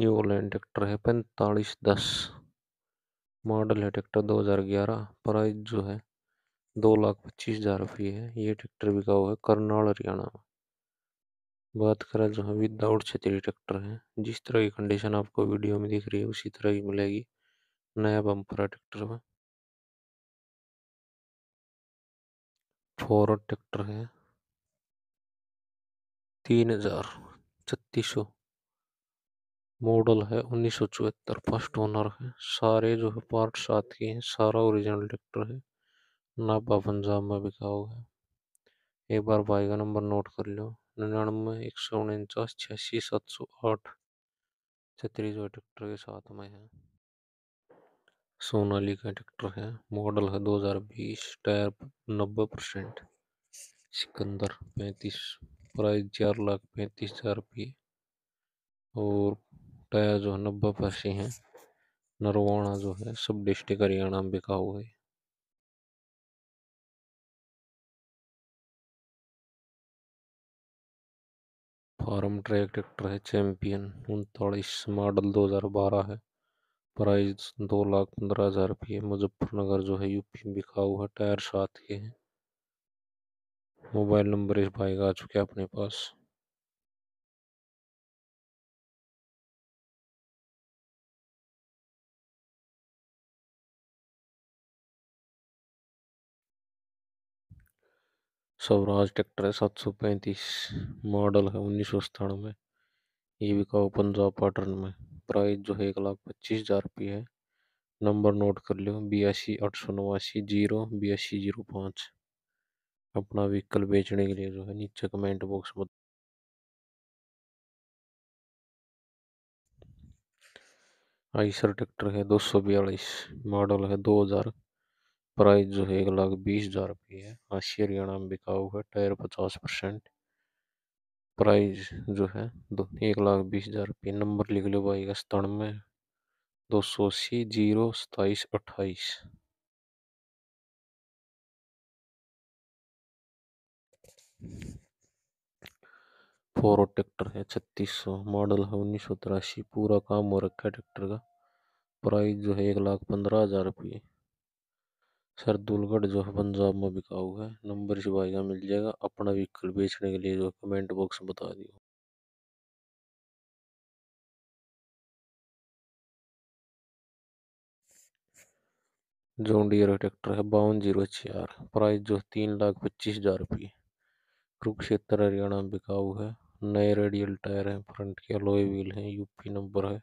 new land tractor है पैंतालीस दस मॉडल है ट्रैक्टर 2011 प्राइस जो है दो लाख पच्चीस हज़ार रुपये है ये ट्रैक्टर बिका हुआ है करनाल हरियाणा में बात करें जो है विदाउट छतरी ट्रैक्टर है जिस तरह की कंडीशन आपको वीडियो में दिख रही है उसी तरह की मिलेगी नया बम्पर है ट्रैक्टर में फॉरवर्ड ट्रैक्टर है तीन हज़ार छत्तीस सौ मॉडल है उन्नीस सौ चौहत्तर फर्स्ट ओनर है सारे जो है पार्ट साथ के हैं सारा ओरिजिनल ट्रैक्टर है ना पंजाब में बिका हुआ है एक बार भाई का नंबर नोट कर लो निन्यानवे एक सौ उनचास छियासी सात सौ आठ छत्तीस जो ट्रैक्टर के साथ में है सोनाली का ट्रैक्टर है मॉडल है 2020 टायर 90 परसेंट सिकंदर पैंतीस प्राइस चार लाख पैंतीस हज़ार रुपये और टाया जो है नब्बा पासी है नरवाणा जो है सब डिस्ट्रिक्ट हरियाणा में बिका हुआ है फार्म ट्रैक ट्रैक्टर है चैंपियन उनतालीस मॉडल 2012 है प्राइस दो लाख पंद्रह हज़ार रुपये मुजफ्फरनगर जो है यूपी में बिका हुआ है टायर साथ के हैं मोबाइल नंबर इस भाई का आ चुके अपने पास स्वराज ट्रैक्टर है सात सौ पैंतीस मॉडल है उन्नीस सौ सतानवे ये कहो पंजाब पैटर्न में प्राइस जो है एक लाख पच्चीस हज़ार रुपये है नंबर नोट कर लियो बयासी आठ सौ नवासी जीरो बयासी जीरो पाँच अपना व्हीकल बेचने के लिए जो है नीचे कमेंट बॉक्स में आइसर ट्रैक्टर है दो सौ बयालीस मॉडल है दो हज़ार प्राइस जो है एक लाख बीस हज़ार रुपये है आशी हरियाणा में बिका हुआ है टायर पचास परसेंट प्राइस जो है दो एक लाख बीस हज़ार रुपये नंबर लिख लो भाई का सतानवे दो सौ अस्सी जीरो सताईस अट्ठाईस फोरो ट्रैक्टर है छत्तीस सौ मॉडल है उन्नीस सौ तिरासी पूरा काम हो रखा है ट्रैक्टर का प्राइस जो है एक लाख पंद्रह हज़ार रुपये सरदुलगढ़ जो है पंजाब में बिकाऊ है नंबर इस भाई का मिल जाएगा अपना व्हीकल बेचने के लिए जो कमेंट बॉक्स में बता दियो जोंडियर ट्रैक्टर है बावन जीरो चार प्राइस जो तीन लाख पच्चीस हजार रुपये कुरुक्षेत्र हरियाणा में बिकाऊ है नए रेडियल टायर हैं फ्रंट के अलोए व्हील हैं यूपी नंबर है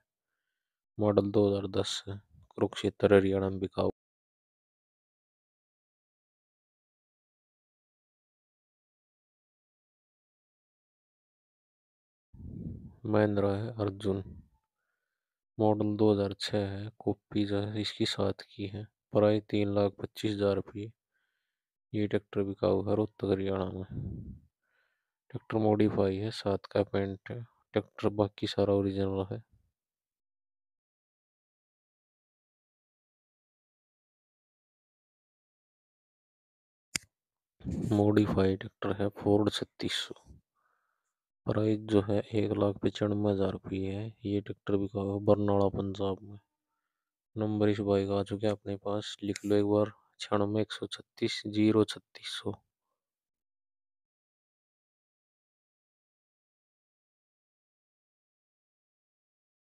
मॉडल 2010 है कुरुक्षेत्र हरियाणा में बिकाऊ महेंद्र है अर्जुन मॉडल 2006 है कॉपी जो है इसकी साथ की है प्राइस तीन लाख पच्चीस हज़ार रुपये ये ट्रैक्टर बिकाऊ है रोहतक हरियाणा में ट्रैक्टर मॉडिफाई है साथ का पेंट है ट्रैक्टर बाकी सारा ओरिजिनल है मॉडिफाइड ट्रैक्टर है फोर्ड छत्तीस सौ प्राइस जो है एक लाख पचानवे हज़ार रुपये है ये ट्रैक्टर बिका हुआ बरनाला पंजाब में नंबर इस बाइक आ चुके हैं अपने पास लिख लो एक बार छियानवे एक सौ छत्तीस जीरो छत्तीस सौ